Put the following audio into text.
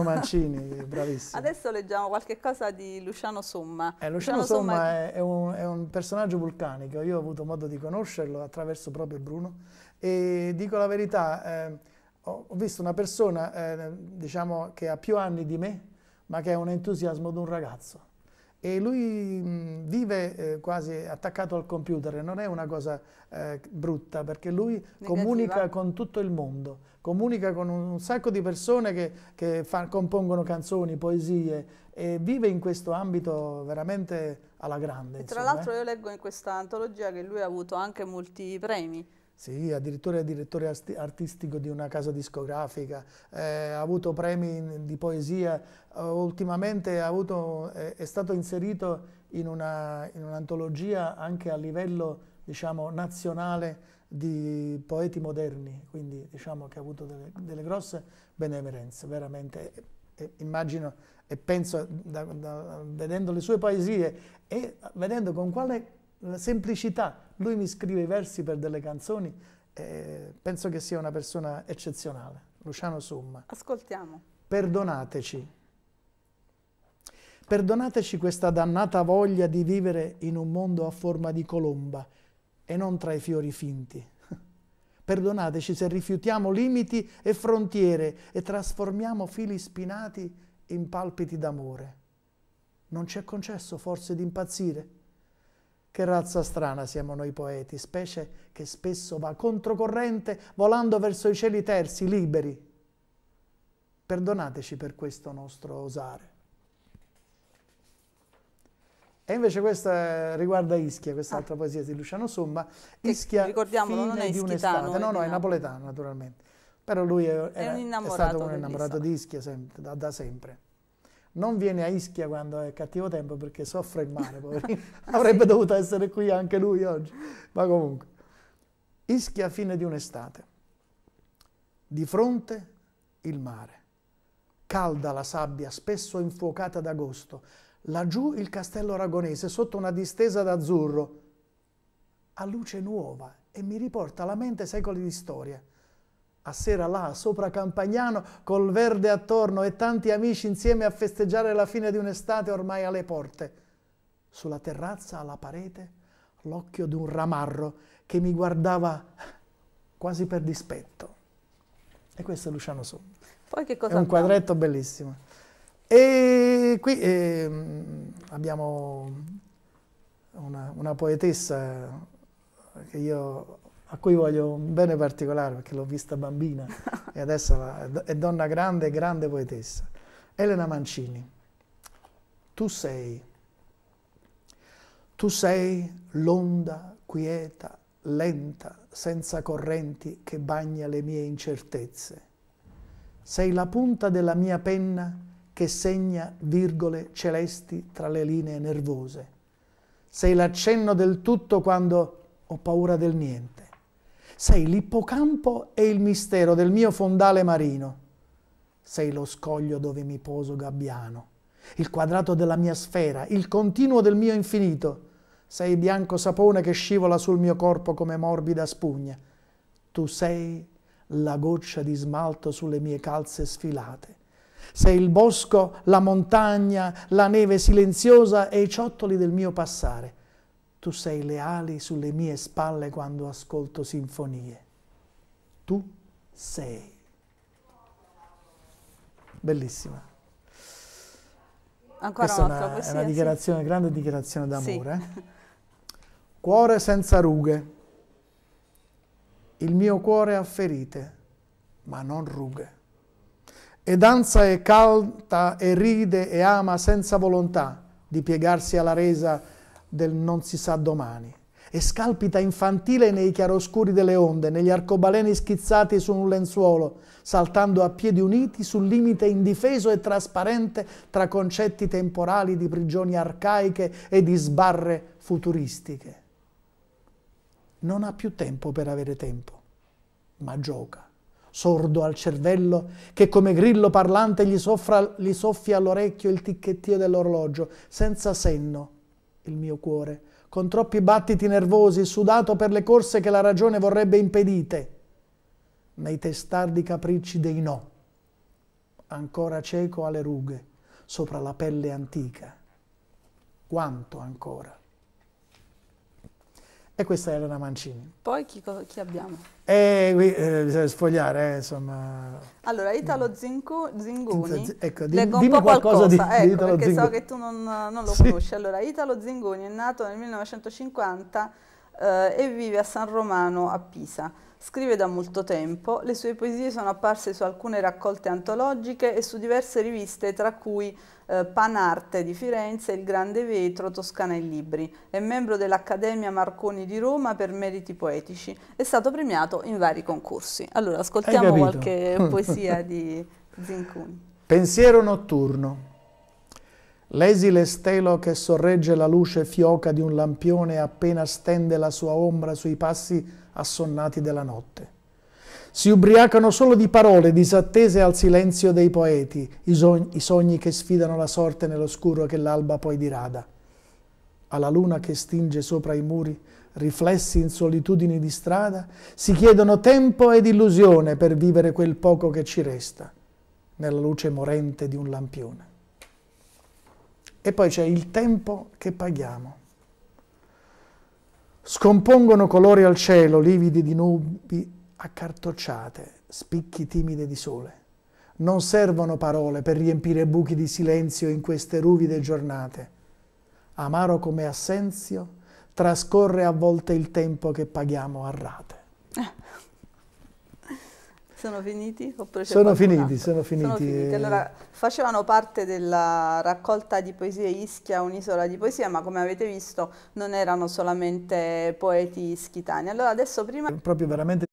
Luciano Mancini, bravissimo. Adesso leggiamo qualche cosa di Luciano Somma. Eh, Luciano, Luciano, Somma, Somma è, è, un, è, un, personaggio vulcanico, io ho avuto modo di conoscerlo attraverso proprio Bruno e dico la verità, eh, ho visto una persona eh, diciamo, che ha più anni di me ma che ha un entusiasmo di un ragazzo e lui mm, vive eh, quasi attaccato al computer non è una cosa eh, brutta perché lui Negativa. comunica con tutto il mondo, comunica con un, sacco di persone che, che fa, compongono canzoni, poesie e vive in questo ambito veramente alla grande. E tra eh. l'altro io leggo in questa antologia che lui ha avuto anche molti premi sì, addirittura è direttore artistico di una casa discografica, eh, ha avuto premi di poesia, eh, ultimamente avuto, è stato inserito in, un'antologia un anche a livello diciamo, nazionale di poeti moderni, quindi diciamo che ha avuto delle, delle grosse benemerenze, veramente. e, immagino e penso, da, da, vedendo le sue poesie e vedendo con quale la semplicità. Lui mi scrive i versi per delle canzoni, eh, penso che sia una persona eccezionale, Luciano Summa. Ascoltiamo. Perdonateci. Perdonateci questa dannata voglia di vivere in un mondo a forma di colomba e non tra i fiori finti. Perdonateci se rifiutiamo limiti e frontiere e trasformiamo fili spinati in palpiti d'amore. Non ci è concesso forse di impazzire? Che razza strana siamo noi poeti, specie che spesso va controcorrente volando verso i cieli terzi, liberi. Perdonateci per questo nostro osare. E invece questa riguarda Ischia, quest'altra ah. poesia di Luciano Somma. Ischia, ricordiamolo, non è ischitano. No, no, è napoletano naturalmente. Però lui era, è, un è, stato un innamorato di Ischia, di Ischia sempre, da, da sempre non viene a Ischia quando è cattivo tempo perché soffre il mare, poverino. Ah, Avrebbe dovuto essere qui anche lui oggi, ma comunque. Ischia fine di un'estate, di fronte il mare, calda la sabbia, spesso infuocata d'agosto, laggiù il castello aragonese sotto una distesa d'azzurro, a luce nuova e mi riporta alla mente secoli di storia a sera là, sopra Campagnano, col verde attorno e tanti amici insieme a festeggiare la fine di un'estate ormai alle porte. Sulla terrazza, alla parete, l'occhio di un ramarro che mi guardava quasi per dispetto. E questo è Luciano Su. Poi che cosa è un abbiamo? quadretto bellissimo. E qui eh, abbiamo una, una poetessa che io a cui voglio un bene particolare perché l'ho vista bambina e adesso è donna grande e grande poetessa. Elena Mancini, tu sei, tu sei l'onda quieta, lenta, senza correnti che bagna le mie incertezze. Sei la punta della mia penna che segna virgole celesti tra le linee nervose. Sei l'accenno del tutto quando ho paura del niente. Sei l'ippocampo e il mistero del mio fondale marino. Sei lo scoglio dove mi poso gabbiano, il quadrato della mia sfera, il continuo del mio infinito. Sei bianco sapone che scivola sul mio corpo come morbida spugna. Tu sei la goccia di smalto sulle mie calze sfilate. Sei il bosco, la montagna, la neve silenziosa e i ciottoli del mio passare tu sei le ali sulle mie spalle quando ascolto sinfonie. Tu sei. Bellissima. Ancora Questa una, una, poesia, una dichiarazione, sì. grande dichiarazione d'amore. Sì. Eh. Cuore senza rughe. Il mio cuore ha ferite, ma non rughe. E danza e canta e ride e ama senza volontà di piegarsi alla resa del non si sa domani e scalpita infantile nei chiaroscuri delle onde, negli arcobaleni schizzati su un lenzuolo, saltando a piedi uniti sul limite indifeso e trasparente tra concetti temporali di prigioni arcaiche e di sbarre futuristiche. Non ha più tempo per avere tempo, ma gioca, sordo al cervello che come grillo parlante gli, soffra, gli soffia all'orecchio il ticchettio dell'orologio, senza senno il mio cuore, con troppi battiti nervosi, sudato per le corse che la ragione vorrebbe impedite, nei testardi capricci dei no, ancora cieco alle rughe, sopra la pelle antica. Quanto ancora? E questa è Elena Mancini. Poi chi, chi abbiamo? Eh, qui eh, bisogna sfogliare, eh, insomma. Allora, Italo Zingu, Zingoni. Z ecco, di, Leggo un po' qualcosa, di, ecco, di Italo perché Zingoni. so che tu non, non lo sì. conosci. Allora, Italo Zingoni è nato nel 1950 eh, e vive a San Romano a Pisa. Scrive da molto tempo, le sue poesie sono apparse su alcune raccolte antologiche e su diverse riviste, tra cui eh, Panarte di Firenze, Il Grande Vetro, Toscana e Libri. È membro dell'Accademia Marconi di Roma per meriti poetici. È stato premiato in vari concorsi. Allora, ascoltiamo qualche poesia di Zincun. Pensiero notturno. L'esile stelo che sorregge la luce fioca di un lampione appena stende la sua ombra sui passi assonnati della notte. Si ubriacano solo di parole disattese al silenzio dei poeti, i, sogn i sogni che sfidano la sorte nell'oscuro che l'alba poi dirada. Alla luna che stinge sopra i muri, riflessi in solitudini di strada, si chiedono tempo ed illusione per vivere quel poco che ci resta, nella luce morente di un lampione. E poi c'è il tempo che paghiamo. Scompongono colori al cielo, lividi di nubi accartocciate, spicchi timide di sole. Non servono parole per riempire buchi di silenzio in queste ruvide giornate. Amaro come assenzio, trascorre a volte il tempo che paghiamo a rate. Eh. Sono finiti? Sono finiti, sono finiti, sono finiti. Allora, facevano parte della raccolta di poesie Ischia, un'isola di poesia, ma come avete visto non erano solamente poeti ischitani. Allora adesso prima... Proprio veramente